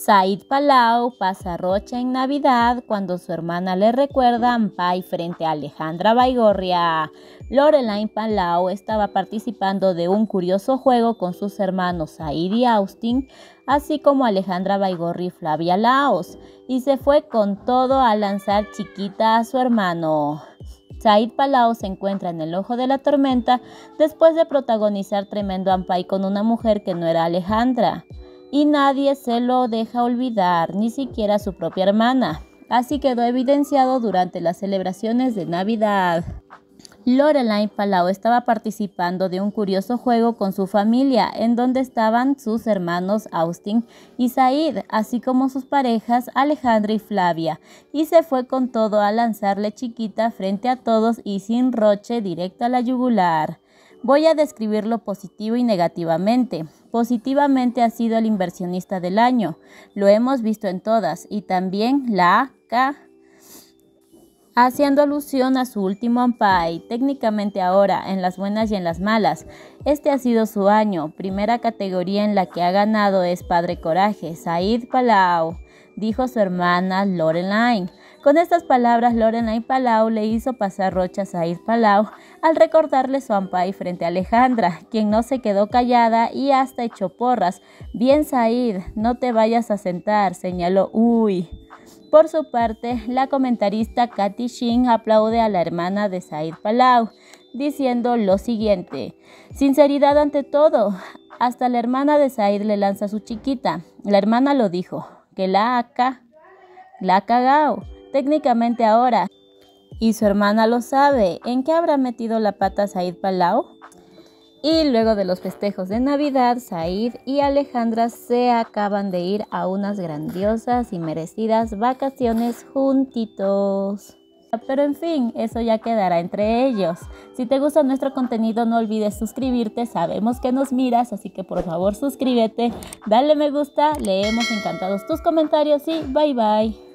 Said Palau pasa Rocha en Navidad cuando su hermana le recuerda a Ampay frente a Alejandra Baigorria. Loreline Palau estaba participando de un curioso juego con sus hermanos Said y Austin, así como Alejandra Baigorri y Flavia Laos, y se fue con todo a lanzar chiquita a su hermano. Said Palau se encuentra en el ojo de la tormenta después de protagonizar tremendo Ampay con una mujer que no era Alejandra y nadie se lo deja olvidar, ni siquiera su propia hermana. Así quedó evidenciado durante las celebraciones de Navidad. Lorelai Palau estaba participando de un curioso juego con su familia, en donde estaban sus hermanos Austin y Said, así como sus parejas Alejandra y Flavia, y se fue con todo a lanzarle chiquita frente a todos y sin roche directo a la yugular. Voy a describirlo positivo y negativamente. Positivamente ha sido el inversionista del año, lo hemos visto en todas, y también la K, haciendo alusión a su último ampai, técnicamente ahora, en las buenas y en las malas. Este ha sido su año, primera categoría en la que ha ganado es Padre Coraje, Said Palau, dijo su hermana Loreline. Con estas palabras, y Palau le hizo pasar rocha a Said Palau al recordarle su ampay frente a Alejandra, quien no se quedó callada y hasta echó porras. Bien, Said, no te vayas a sentar, señaló. Uy. Por su parte, la comentarista Katy Shin aplaude a la hermana de Said Palau, diciendo lo siguiente. Sinceridad ante todo. Hasta la hermana de Said le lanza a su chiquita. La hermana lo dijo, que la acá, la ha cagao técnicamente ahora. Y su hermana lo sabe. ¿En qué habrá metido la pata Said Palau? Y luego de los festejos de Navidad, Said y Alejandra se acaban de ir a unas grandiosas y merecidas vacaciones juntitos. Pero en fin, eso ya quedará entre ellos. Si te gusta nuestro contenido, no olvides suscribirte. Sabemos que nos miras, así que por favor suscríbete, dale me gusta, leemos encantados tus comentarios y bye bye.